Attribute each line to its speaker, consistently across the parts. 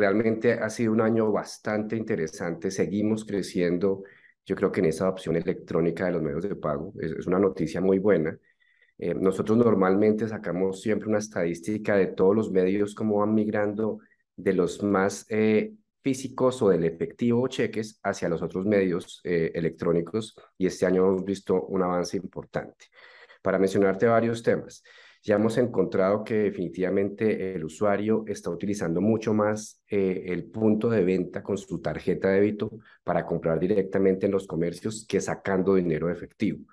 Speaker 1: Realmente ha sido un año bastante interesante, seguimos creciendo, yo creo que en esa adopción electrónica de los medios de pago es, una noticia muy buena. Eh, nosotros normalmente sacamos siempre una estadística de todos los medios, cómo van migrando de los más eh, físicos o del efectivo o cheques hacia los otros medios eh, electrónicos y este año hemos visto un avance importante. Para mencionarte varios temas, ya hemos encontrado que definitivamente el usuario está utilizando mucho más eh, el punto de venta con su tarjeta de débito para comprar directamente en los comercios que sacando dinero de efectivo.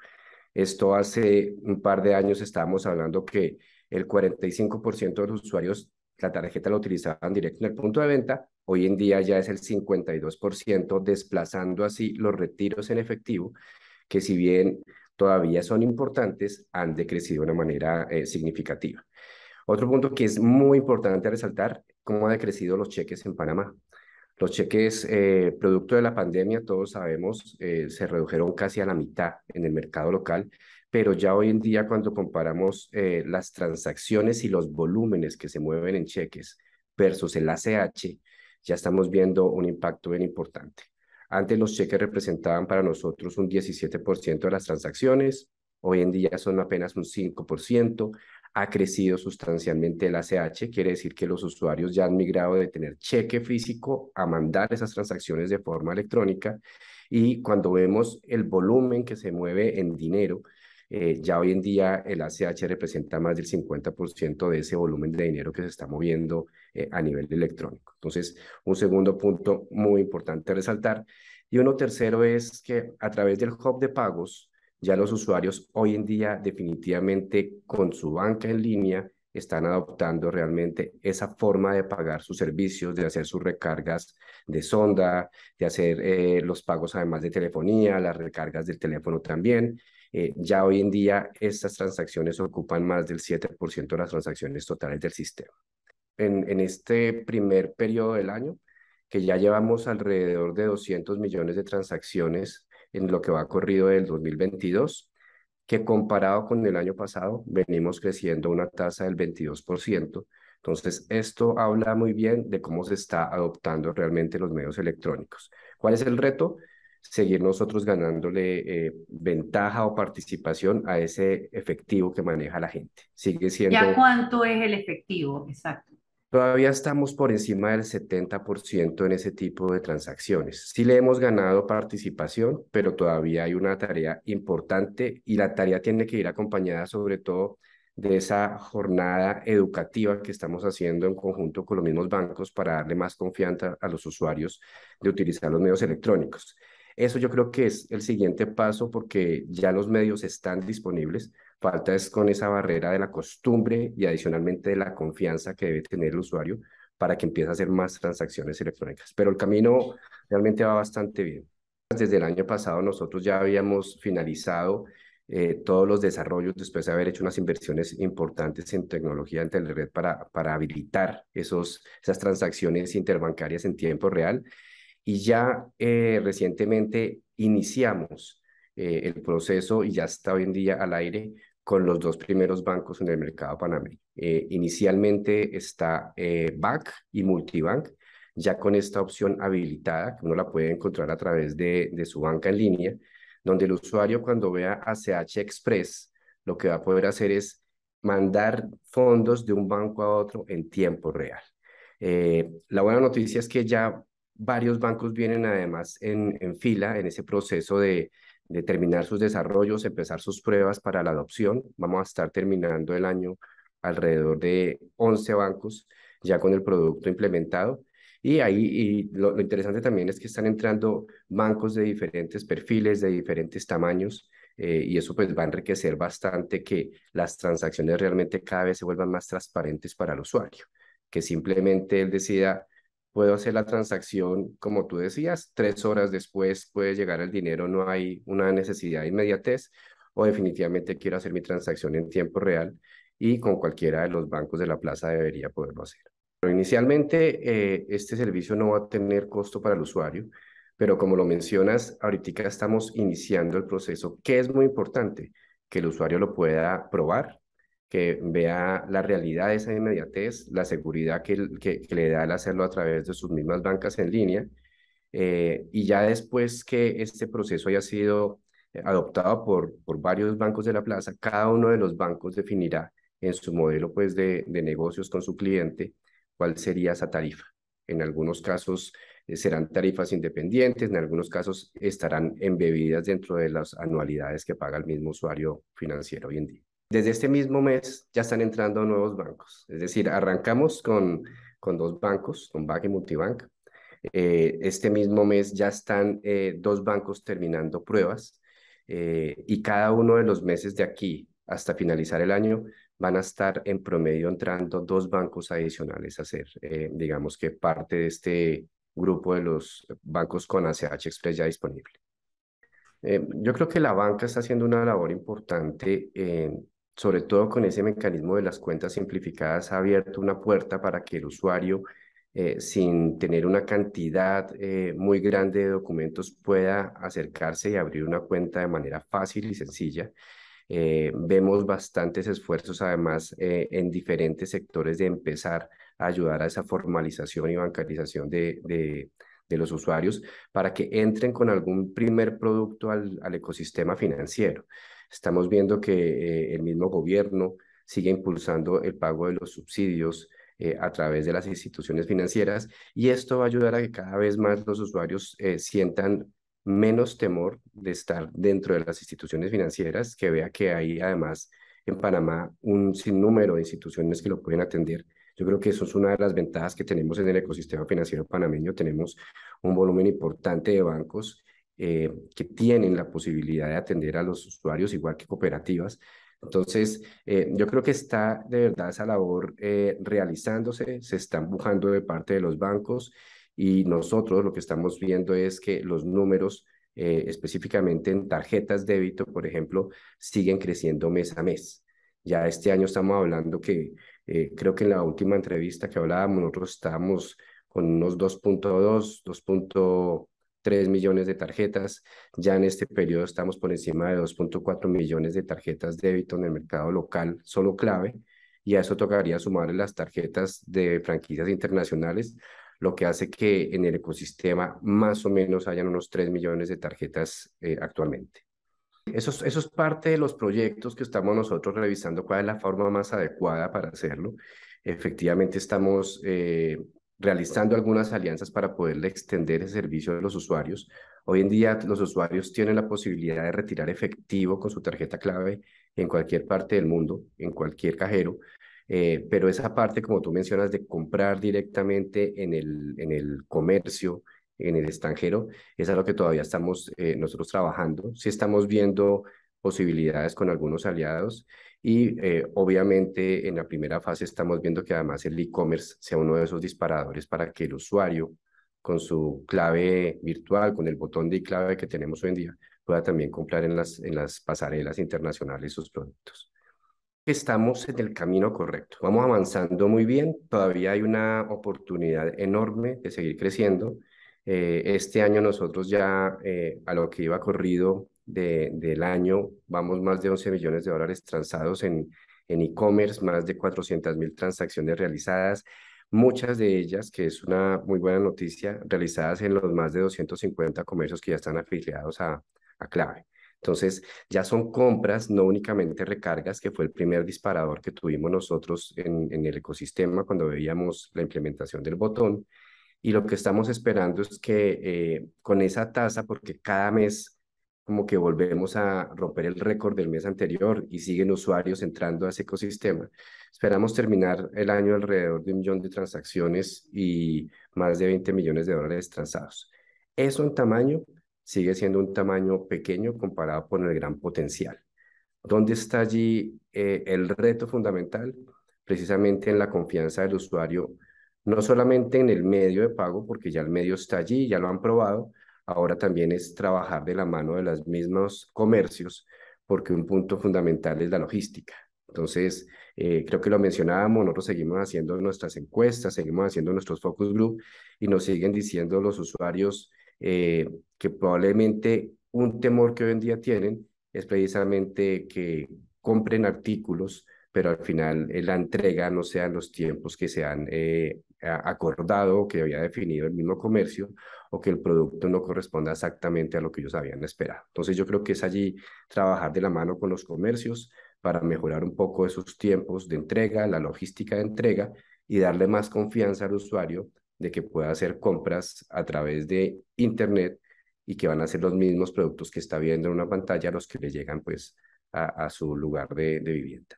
Speaker 1: Esto hace un par de años estábamos hablando que el 45% de los usuarios la tarjeta la utilizaban directo en el punto de venta, hoy en día ya es el 52%, desplazando así los retiros en efectivo, que si bien todavía son importantes, han decrecido de una manera eh, significativa. Otro punto que es muy importante resaltar, cómo han decrecido los cheques en Panamá. Los cheques, eh, producto de la pandemia, todos sabemos, eh, se redujeron casi a la mitad en el mercado local, pero ya hoy en día cuando comparamos las transacciones y los volúmenes que se mueven en cheques versus el ACH, ya estamos viendo un impacto bien importante. Antes los cheques representaban para nosotros un 17% de las transacciones, hoy en día son apenas un 5%, ha crecido sustancialmente el ACH, quiere decir que los usuarios ya han migrado de tener cheque físico a mandar esas transacciones de forma electrónica y cuando vemos el volumen que se mueve en dinero, eh, ya hoy en día el ACH representa más del 50% de ese volumen de dinero que se está moviendo eh, a nivel electrónico. Entonces, un segundo punto muy importante resaltar. Y uno tercero es que a través del hub de pagos, ya los usuarios hoy en día definitivamente con su banca en línea están adoptando realmente esa forma de pagar sus servicios, de hacer sus recargas de sonda, de hacer eh, los pagos además de telefonía, las recargas del teléfono también. Eh, ya hoy en día estas transacciones ocupan más del 7% de las transacciones totales del sistema. En, este primer periodo del año, que ya llevamos alrededor de 200 millones de transacciones en lo que va corrido del 2022, que comparado con el año pasado venimos creciendo una tasa del 22%. Entonces, esto habla muy bien de cómo se está adoptando realmente los medios electrónicos. ¿Cuál es el reto? seguir nosotros ganándole eh, ventaja o participación a ese efectivo que maneja la gente. Sigue siendo... ¿Ya cuánto es el efectivo? Exacto. Todavía estamos por encima del 70% en ese tipo de transacciones. Sí le hemos ganado participación, pero todavía hay una tarea importante y la tarea tiene que ir acompañada sobre todo de esa jornada educativa que estamos haciendo en conjunto con los mismos bancos para darle más confianza a los usuarios de utilizar los medios electrónicos. Eso yo creo que es el siguiente paso porque ya los medios están disponibles. Falta es con esa barrera de la costumbre y adicionalmente de la confianza que debe tener el usuario para que empiece a hacer más transacciones electrónicas. Pero el camino realmente va bastante bien. Desde el año pasado nosotros ya habíamos finalizado eh, todos los desarrollos después de haber hecho unas inversiones importantes en tecnología en Telered para, para habilitar esos, esas transacciones interbancarias en tiempo real y ya eh, recientemente iniciamos eh, el proceso y ya está hoy en día al aire con los dos primeros bancos en el mercado panameño. Eh, inicialmente está BAC y Multibank, ya con esta opción habilitada, que uno la puede encontrar a través de, de su banca en línea, donde el usuario cuando vea ACH Express, lo que va a poder hacer es mandar fondos de un banco a otro en tiempo real. la buena noticia es que ya varios bancos vienen además en, fila en ese proceso de, terminar sus desarrollos, empezar sus pruebas para la adopción. Vamos a estar terminando el año alrededor de 11 bancos ya con el producto implementado. Y ahí lo, interesante también es que están entrando bancos de diferentes perfiles, de diferentes tamaños, eh, y eso pues va a enriquecer bastante que las transacciones realmente cada vez se vuelvan más transparentes para el usuario, que simplemente él decida puedo hacer la transacción, como tú decías, tres horas después puede llegar el dinero, no hay una necesidad de inmediatez, o definitivamente quiero hacer mi transacción en tiempo real y con cualquiera de los bancos de la plaza debería poderlo hacer. Pero inicialmente, eh, este servicio no va a tener costo para el usuario, pero como lo mencionas, ahorita estamos iniciando el proceso, que es muy importante, que el usuario lo pueda probar, que vea la realidad de esa inmediatez, la seguridad que, le da el hacerlo a través de sus mismas bancas en línea. Eh, y ya después que este proceso haya sido eh, adoptado por, varios bancos de la plaza, cada uno de los bancos definirá en su modelo pues, de, negocios con su cliente cuál sería esa tarifa. En algunos casos eh, serán tarifas independientes, en algunos casos estarán embebidas dentro de las anualidades que paga el mismo usuario financiero hoy en día. Desde este mismo mes ya están entrando nuevos bancos, es decir, arrancamos con, con dos bancos, con BAC y Multibank. Eh, este mismo mes ya están eh, dos bancos terminando pruebas eh, y cada uno de los meses de aquí hasta finalizar el año van a estar en promedio entrando dos bancos adicionales a ser, digamos que parte de este grupo de los bancos con ACH Express ya disponible. yo creo que la banca está haciendo una labor importante en, sobre todo con ese mecanismo de las cuentas simplificadas, ha abierto una puerta para que el usuario, eh, sin tener una cantidad eh, muy grande de documentos, pueda acercarse y abrir una cuenta de manera fácil y sencilla. Eh, vemos bastantes esfuerzos además en diferentes sectores de empezar a ayudar a esa formalización y bancarización de, de los usuarios para que entren con algún primer producto al, ecosistema financiero. Estamos viendo que eh, el mismo gobierno sigue impulsando el pago de los subsidios eh, a través de las instituciones financieras y esto va a ayudar a que cada vez más los usuarios eh, sientan menos temor de estar dentro de las instituciones financieras, que vea que hay además en Panamá un sinnúmero de instituciones que lo pueden atender yo creo que eso es una de las ventajas que tenemos en el ecosistema financiero panameño. Tenemos un volumen importante de bancos eh, que tienen la posibilidad de atender a los usuarios, igual que cooperativas. Entonces, eh, yo creo que está de verdad esa labor eh, realizándose, se está empujando de parte de los bancos y nosotros lo que estamos viendo es que los números específicamente en tarjetas débito, por ejemplo, siguen creciendo mes a mes. Ya este año estamos hablando que eh, creo que en la última entrevista que hablábamos, nosotros estábamos con unos 2.2, 2.3 millones de tarjetas. Ya en este periodo estamos por encima de 2.4 millones de tarjetas débito en el mercado local, solo clave. Y a eso tocaría sumarle las tarjetas de franquicias internacionales, lo que hace que en el ecosistema más o menos hayan unos 3 millones de tarjetas eh, actualmente. Eso es, parte de los proyectos que estamos nosotros revisando, cuál es la forma más adecuada para hacerlo. Efectivamente, estamos eh, realizando algunas alianzas para poderle extender el servicio a los usuarios. Hoy en día los usuarios tienen la posibilidad de retirar efectivo con su tarjeta clave en cualquier parte del mundo, en cualquier cajero, eh, pero esa parte, como tú mencionas, de comprar directamente en el, en el comercio, en el extranjero. Es algo que todavía estamos eh, nosotros trabajando. Sí estamos viendo posibilidades con algunos aliados y eh, obviamente en la primera fase estamos viendo que además el e-commerce sea uno de esos disparadores para que el usuario con su clave virtual, con el botón de clave que tenemos hoy en día, pueda también comprar en las, en las pasarelas internacionales sus productos. Estamos en el camino correcto, vamos avanzando muy bien, todavía hay una oportunidad enorme de seguir creciendo eh, este año nosotros ya eh, a lo que iba corrido del año vamos más de 11 millones de dólares transados en e-commerce, más de 400 mil transacciones realizadas, muchas de ellas, que es una muy buena noticia, realizadas en los más de 250 comercios que ya están afiliados a, a Clave. Entonces, ya son compras, no únicamente recargas, que fue el primer disparador que tuvimos nosotros en, en el ecosistema cuando veíamos la implementación del botón, y lo que estamos esperando es que eh, con esa tasa, porque cada mes como que volvemos a romper el récord del mes anterior y siguen usuarios entrando a ese ecosistema. Esperamos terminar el año alrededor de un millón de transacciones y más de 20 millones de dólares transados. Eso en tamaño sigue siendo un tamaño pequeño comparado con el gran potencial. ¿Dónde está allí eh, el reto fundamental? Precisamente en la confianza del usuario no solamente en el medio de pago, porque ya el medio está allí, ya lo han probado, ahora también es trabajar de la mano de los mismos comercios, porque un punto fundamental es la logística. Entonces, eh, creo que lo mencionábamos, nosotros seguimos haciendo nuestras encuestas, seguimos haciendo nuestros focus group y nos siguen diciendo los usuarios eh, que probablemente un temor que hoy en día tienen es precisamente que compren artículos, pero al final la entrega no sean los tiempos que sean han eh, acordado que había definido el mismo comercio o que el producto no corresponda exactamente a lo que ellos habían esperado. Entonces yo creo que es allí trabajar de la mano con los comercios para mejorar un poco esos tiempos de entrega, la logística de entrega y darle más confianza al usuario de que pueda hacer compras a través de Internet y que van a ser los mismos productos que está viendo en una pantalla los que le llegan pues a, su lugar de vivienda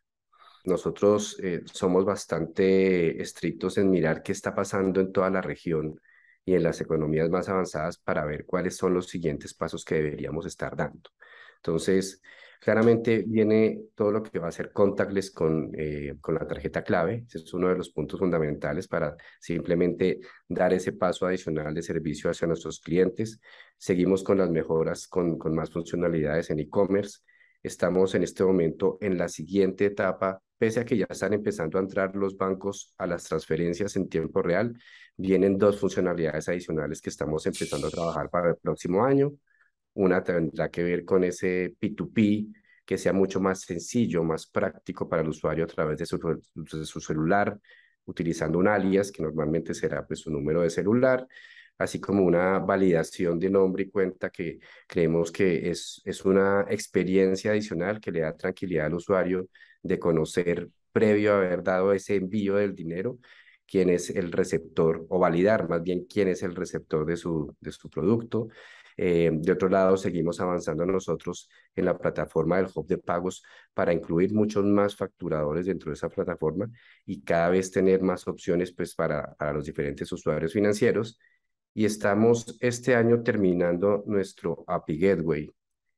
Speaker 1: nosotros eh, somos bastante estrictos en mirar qué está pasando en toda la región y en las economías más avanzadas para ver cuáles son los siguientes pasos que deberíamos estar dando. Entonces, claramente viene todo lo que va a ser contactless con, eh, con la tarjeta clave. Ese es uno de los puntos fundamentales para simplemente dar ese paso adicional de servicio hacia nuestros clientes. Seguimos con las mejoras con, con más funcionalidades en e-commerce. Estamos en este momento en la siguiente etapa pese a que ya están empezando a entrar los bancos a las transferencias en tiempo real, vienen dos funcionalidades adicionales que estamos empezando a trabajar para el próximo año. Una tendrá que ver con ese P2P, que sea mucho más sencillo, más práctico para el usuario a través de su, celular, utilizando un alias, que normalmente será pues, su número de celular, así como una validación de nombre y cuenta que creemos que es, es una experiencia adicional que le da tranquilidad al usuario de conocer previo a haber dado ese envío del dinero quién es el receptor o validar más bien quién es el receptor de su, de su producto. Eh, de otro lado, seguimos avanzando nosotros en la plataforma del Hub de Pagos para incluir muchos más facturadores dentro de esa plataforma y cada vez tener más opciones pues, para, para los diferentes usuarios financieros y estamos este año terminando nuestro API Gateway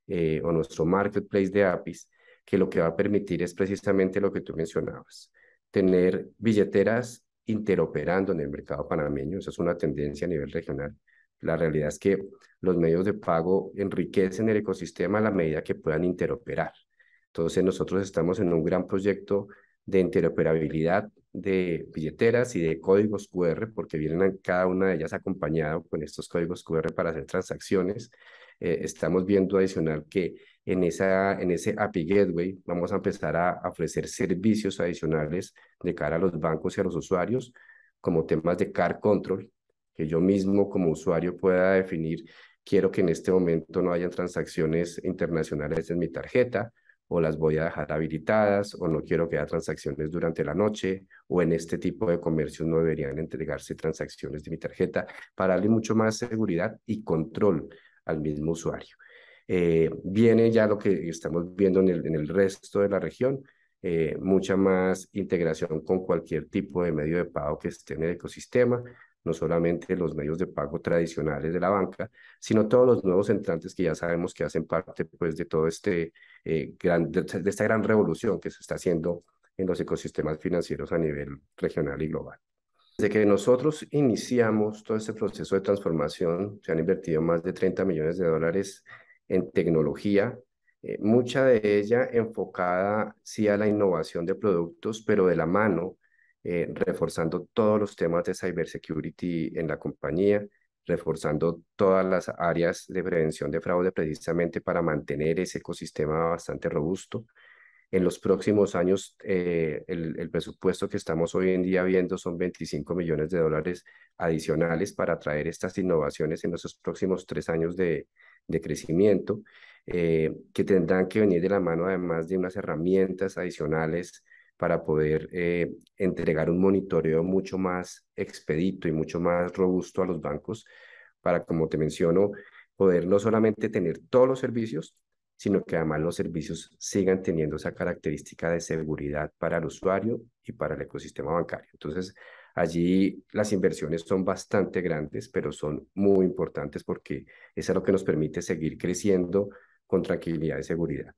Speaker 1: eh, o nuestro marketplace de APIs, que lo que va a permitir es precisamente lo que tú mencionabas, tener billeteras interoperando en el mercado panameño, esa es una tendencia a nivel regional. La realidad es que los medios de pago enriquecen el ecosistema a la medida que puedan interoperar. Entonces nosotros estamos en un gran proyecto de interoperabilidad de billeteras y de códigos QR, porque vienen cada una de ellas acompañado con estos códigos QR para hacer transacciones. Eh, estamos viendo adicional que en, esa, en ese API Gateway vamos a empezar a ofrecer servicios adicionales de cara a los bancos y a los usuarios, como temas de car control, que yo mismo como usuario pueda definir, quiero que en este momento no hayan transacciones internacionales en mi tarjeta, o las voy a dejar habilitadas o no quiero que haya transacciones durante la noche o en este tipo de comercios no deberían entregarse transacciones de mi tarjeta para darle mucho más seguridad y control al mismo usuario. Eh, viene ya lo que estamos viendo en el, resto de la región, eh, mucha más integración con cualquier tipo de medio de pago que esté en el ecosistema, no solamente los medios de pago tradicionales de la banca, sino todos los nuevos entrantes que ya sabemos que hacen parte pues, de todo este eh, gran, de, esta gran revolución que se está haciendo en los ecosistemas financieros a nivel regional y global. Desde que nosotros iniciamos todo este proceso de transformación, se han invertido más de 30 millones de dólares en tecnología, eh, mucha de ella enfocada sí a la innovación de productos, pero de la mano eh, reforzando todos los temas de cybersecurity en la compañía, reforzando todas las áreas de prevención de fraude precisamente para mantener ese ecosistema bastante robusto. En los próximos años, eh, el, presupuesto que estamos hoy en día viendo son 25 millones de dólares adicionales para traer estas innovaciones en nuestros próximos tres años de, crecimiento, eh, que tendrán que venir de la mano además de unas herramientas adicionales para poder eh, entregar un monitoreo mucho más expedito y mucho más robusto a los bancos, para, como te menciono, poder no solamente tener todos los servicios, sino que además los servicios sigan teniendo esa característica de seguridad para el usuario y para el ecosistema bancario. Entonces, allí las inversiones son bastante grandes, pero son muy importantes porque eso es lo que nos permite seguir creciendo con tranquilidad y seguridad.